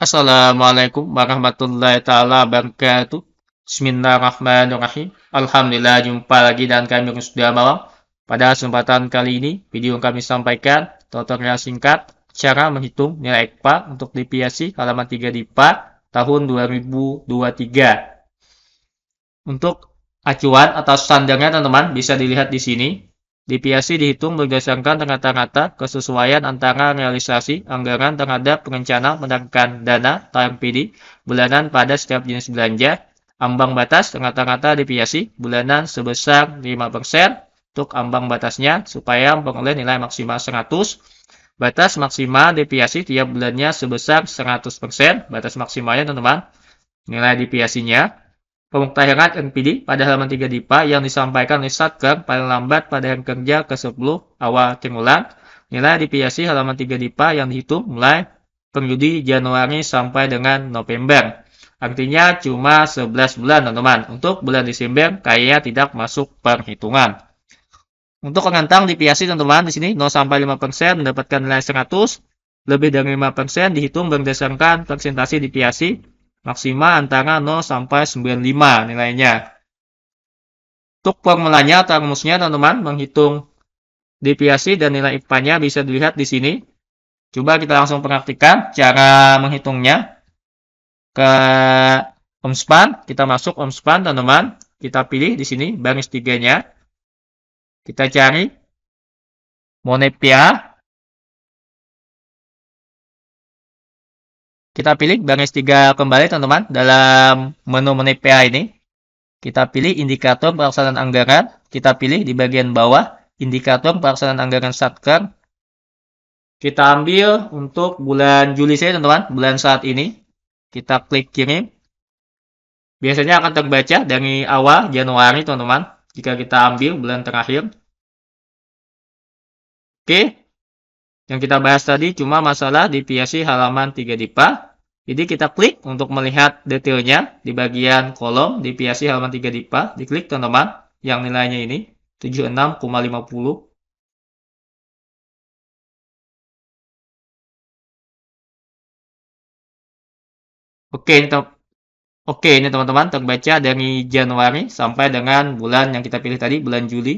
Assalamualaikum warahmatullahi taala wabarakatuh. Bismillahirrahmanirrahim. Alhamdulillah jumpa lagi dan kami sudah malam. Pada kesempatan kali ini, video yang kami sampaikan tutorial singkat cara menghitung nilai IPA untuk DPSI halaman 3 di tahun 2023. Untuk acuan atau standarnya teman-teman bisa dilihat di sini. Deviasi dihitung berdasarkan rata-rata kesesuaian antara realisasi anggaran terhadap rencana menangkan dana TMPD bulanan pada setiap jenis belanja, ambang batas rata-rata deviasi bulanan sebesar 5% untuk ambang batasnya supaya memperoleh nilai maksimal 100, batas maksimal deviasi tiap bulannya sebesar 100%, batas maksimalnya teman-teman, nilai deviasinya, Pemuktahiran NPD pada halaman 3 DIPA yang disampaikan oleh Satker paling lambat pada hari kerja ke-10 awal timulan nilai dipiasi halaman 3 DIPA yang dihitung mulai penjudi Januari sampai dengan November. Artinya cuma 11 bulan teman-teman. Untuk bulan Desember kayaknya tidak masuk perhitungan. Untuk rentang dipiasi teman-teman di sini 0 5% mendapatkan nilai 100, lebih dari 5% dihitung berdasarkan persentase dipiasi maksimal antara 0 sampai 95 nilainya. Untuk formulanya atau rumusnya, teman-teman, menghitung deviasi dan nilai IPA-nya bisa dilihat di sini. Coba kita langsung perhatikan cara menghitungnya. Ke omspan, kita masuk omspan, teman-teman. Kita pilih di sini baris tiganya. Kita cari Monepia Kita pilih baris 3 kembali teman-teman dalam menu menu PA ini. Kita pilih indikator pelaksanaan anggaran. Kita pilih di bagian bawah indikator pelaksanaan anggaran Satker. Kita ambil untuk bulan Juli saya teman-teman, bulan saat ini. Kita klik kirim. Biasanya akan terbaca dari awal Januari teman-teman. Jika kita ambil bulan terakhir. Oke. Yang kita bahas tadi cuma masalah di PSI halaman 3 DIPA. Jadi kita klik untuk melihat detailnya di bagian kolom di PSI halaman 3 DIPA. Diklik teman-teman yang nilainya ini 76,50. Oke, ini Oke, ini teman-teman terbaca dari Januari sampai dengan bulan yang kita pilih tadi, bulan Juli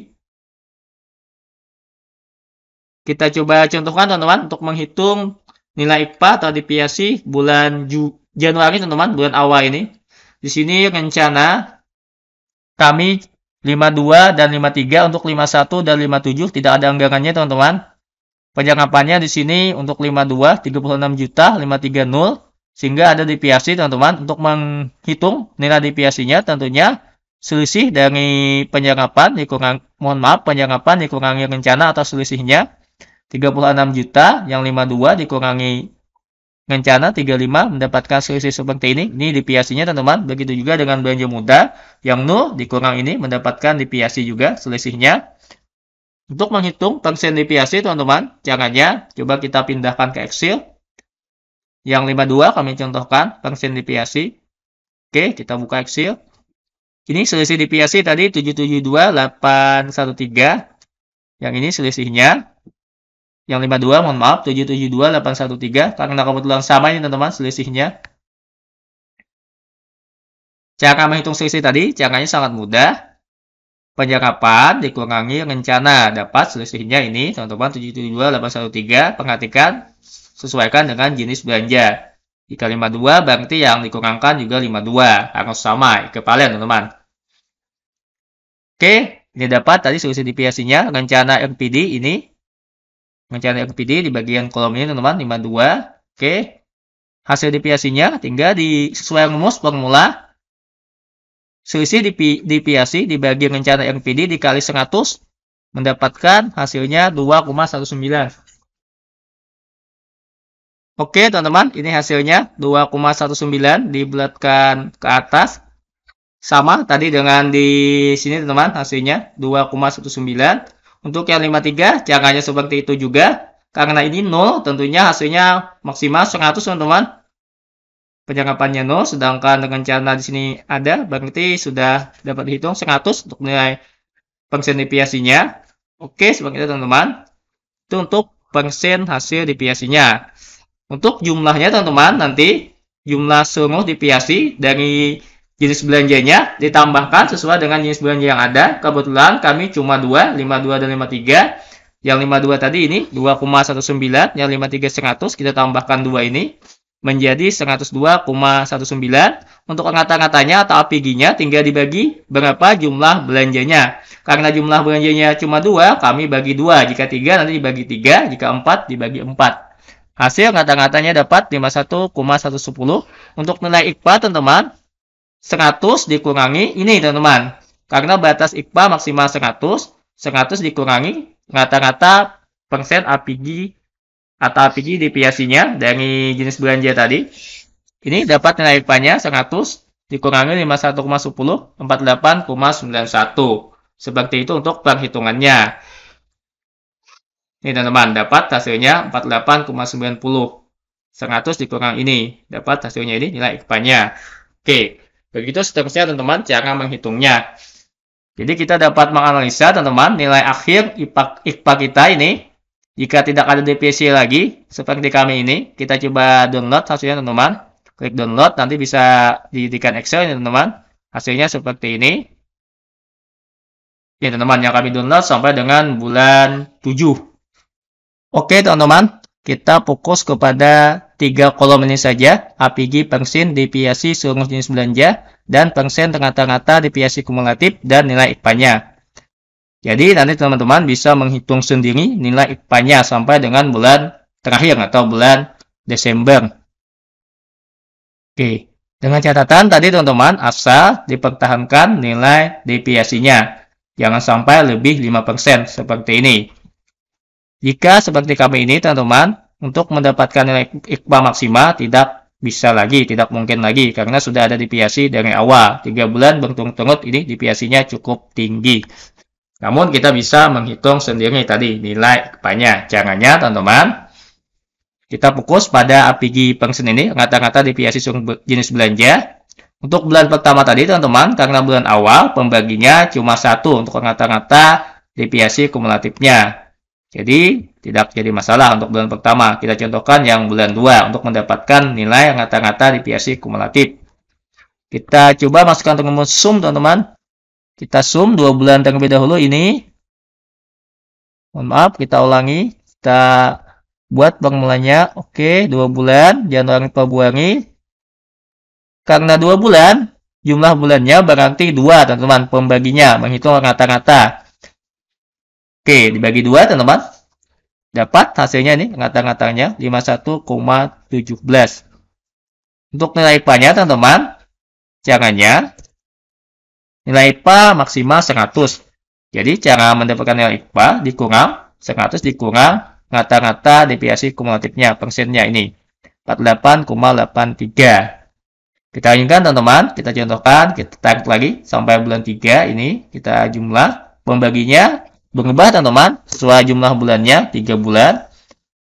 kita coba contohkan teman-teman untuk menghitung nilai IPA atau terdeviasi bulan Ju Januari teman-teman bulan awal ini. Di sini rencana kami 52 dan 53 untuk 51 dan 57 tidak ada anggarannya teman-teman. Penyerapannya di sini untuk 52 36 juta 530 sehingga ada deviasi teman-teman untuk menghitung nilai deviasinya tentunya selisih dari penyerapan dikurang mohon maaf penyerapan dikurangi rencana atau selisihnya 36 juta yang 52 dikurangi rencana 35 mendapatkan selisih seperti ini. Ini dipiasinya teman-teman. Begitu juga dengan belanja muda yang 0 dikurang ini mendapatkan dipiasi juga selisihnya. Untuk menghitung persen dipiasi teman-teman, caranya coba kita pindahkan ke Excel. Yang 52 kami contohkan persen dipiasi. Oke, kita buka Excel. Ini selisih dipiasi tadi 772813. Yang ini selisihnya yang 52, mohon maaf, 772813 Karena kebetulan sama ini teman-teman selisihnya. Cara menghitung selisih tadi, caranya sangat mudah. Penyerapan dikurangi rencana. Dapat selisihnya ini, teman-teman, 772813 Perhatikan, sesuaikan dengan jenis belanja. Jika 52, berarti yang dikurangkan juga 52. Harus sama, kepala teman-teman. Oke, ini dapat tadi solusi deviasinya. Rencana MPD ini mencari RPD di bagian kolom ini teman-teman 52. Oke. Hasil deviasinya tinggal disesuaikan rumus formula selisih deviasi di bagian rencana RPD dikali 100 mendapatkan hasilnya 2,19. Oke teman-teman, ini hasilnya 2,19 dibulatkan ke atas sama tadi dengan di sini teman-teman hasilnya 2,19 untuk yang 53, jangannya seperti itu juga. Karena ini 0, tentunya hasilnya maksimal 100, teman-teman. Penyerapannya 0, sedangkan dengan cara di sini ada, berarti sudah dapat dihitung 100 untuk nilai persen deviasinya. Oke, seperti itu, teman-teman. Itu untuk persen hasil deviasinya. Untuk jumlahnya, teman-teman, nanti jumlah seluruh deviasi dari jenis belanjanya ditambahkan sesuai dengan jenis belanja yang ada. Kebetulan kami cuma 2, 52 dan 53. Yang 52 tadi ini 2,19, yang 53 100, kita tambahkan 2 ini menjadi 102,19. Untuk angkatan-angkatannya atau APG-nya tinggal dibagi berapa jumlah belanjanya. Karena jumlah belanjanya cuma 2, kami bagi 2. Jika 3 nanti dibagi 3, jika 4 dibagi 4. Hasil angkatan-angkatannya dapat 51,110. Untuk nilai IPA teman-teman, 100 dikurangi ini teman-teman. Karena batas IPA maksimal 100, 100 dikurangi rata-rata persen APG atau APG deviasinya dari jenis belanja tadi. Ini dapat nilai ipa nya 100 dikurangi 51,10, 48,91. Seperti itu untuk perhitungannya. Ini teman-teman, dapat hasilnya 48,90. 100 dikurang ini, dapat hasilnya ini nilai ipa nya Oke, Begitu seterusnya teman-teman cara menghitungnya. Jadi kita dapat menganalisa teman-teman nilai akhir IPA, kita ini jika tidak ada DPC lagi seperti kami ini, kita coba download hasilnya teman-teman. Klik download nanti bisa dijadikan Excel ya teman-teman. Hasilnya seperti ini. Ya teman-teman yang kami download sampai dengan bulan 7. Oke teman-teman, kita fokus kepada Tiga kolom ini saja, APG persen deviasi seluruh jenis belanja, dan persen rata-rata deviasi kumulatif dan nilai IPA-nya. Jadi nanti teman-teman bisa menghitung sendiri nilai IPA-nya sampai dengan bulan terakhir atau bulan Desember. Oke, dengan catatan tadi teman-teman asal dipertahankan nilai deviasinya. Jangan sampai lebih 5% seperti ini. Jika seperti kami ini teman-teman, untuk mendapatkan nilai iqbal maksimal tidak bisa lagi, tidak mungkin lagi karena sudah ada deviasi dari awal. Tiga bulan bentuk turut ini deviasinya cukup tinggi. Namun kita bisa menghitung sendiri tadi nilai ikpanya. Caranya teman-teman, kita fokus pada APG pengsen ini, rata-rata deviasi jenis belanja. Untuk bulan pertama tadi teman-teman, karena bulan awal pembaginya cuma satu untuk rata-rata deviasi kumulatifnya. Jadi tidak jadi masalah untuk bulan pertama. Kita contohkan yang bulan 2 untuk mendapatkan nilai rata-rata di PSI kumulatif. Kita coba masukkan untuk rumus sum, teman-teman. Kita sum 2 bulan terlebih dahulu ini. Mohon maaf, kita ulangi. Kita buat formulanya. Oke, 2 bulan, Januari, Februari. Karena 2 bulan, jumlah bulannya berarti 2, teman-teman. Pembaginya, menghitung rata-rata. Oke, dibagi 2, teman-teman. Dapat hasilnya nih rata-ratanya 51,17. Untuk nilai IPA-nya teman-teman, caranya nilai IPA maksimal 100. Jadi cara mendapatkan nilai IPA dikurang 100 dikurang ngata-ngata deviasi kumulatifnya persennya ini 48,83. Kita inginkan teman-teman, kita contohkan, kita tarik lagi sampai bulan 3 ini kita jumlah pembaginya berubah teman-teman sesuai jumlah bulannya 3 bulan.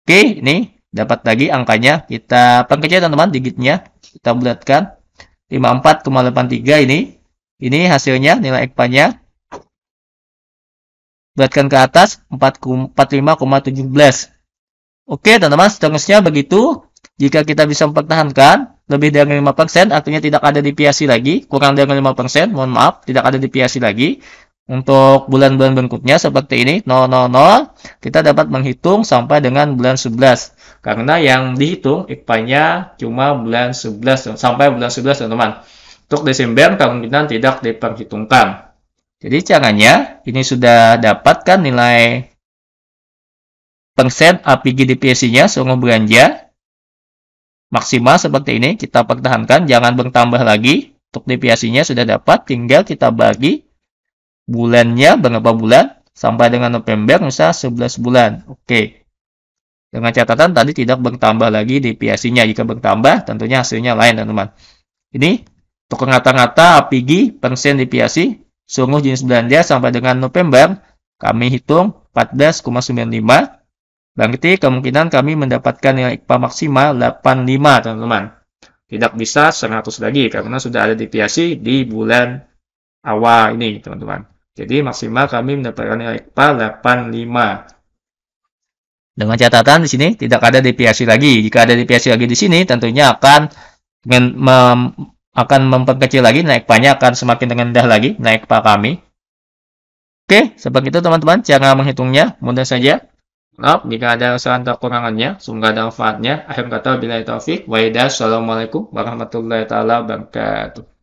Oke, ini dapat lagi angkanya kita perkecil teman-teman digitnya kita bulatkan 54,83 ini. Ini hasilnya nilai ekpanya bulatkan ke atas 45,17. Oke, teman-teman, seterusnya begitu. Jika kita bisa mempertahankan lebih dari 5%, artinya tidak ada deviasi lagi, kurang dari 5%, mohon maaf, tidak ada deviasi lagi. Untuk bulan-bulan berikutnya seperti ini 000 kita dapat menghitung sampai dengan bulan 11 karena yang dihitung ikpanya cuma bulan 11 sampai bulan 11 teman-teman. Untuk Desember kemungkinan tidak diperhitungkan. Jadi caranya ini sudah dapatkan nilai persen APG DPSI-nya seumur belanja maksimal seperti ini kita pertahankan jangan bertambah lagi untuk DPSI-nya sudah dapat tinggal kita bagi bulannya berapa bulan sampai dengan November misalnya 11 bulan. Oke. Dengan catatan tadi tidak bertambah lagi DPS-nya. Jika bertambah tentunya hasilnya lain teman-teman. Ini untuk ngata-ngata APG persen deviasi sungguh jenis belanja sampai dengan November kami hitung 14,95 berarti kemungkinan kami mendapatkan nilai IPA maksimal 85 teman-teman tidak bisa 100 lagi karena sudah ada deviasi di bulan awal ini teman-teman jadi maksimal kami mendapatkan nilai IPA 85. Dengan catatan di sini tidak ada deviasi lagi. Jika ada deviasi lagi di sini, tentunya akan men, mem, akan memperkecil lagi naik banyak akan semakin rendah lagi naik pa kami. Oke, seperti itu teman-teman jangan menghitungnya mudah saja. Maaf jika ada kesalahan atau kekurangannya, semoga ada manfaatnya. Akhir kata bila taufik. Waidah, Assalamualaikum warahmatullahi taala wabarakatuh.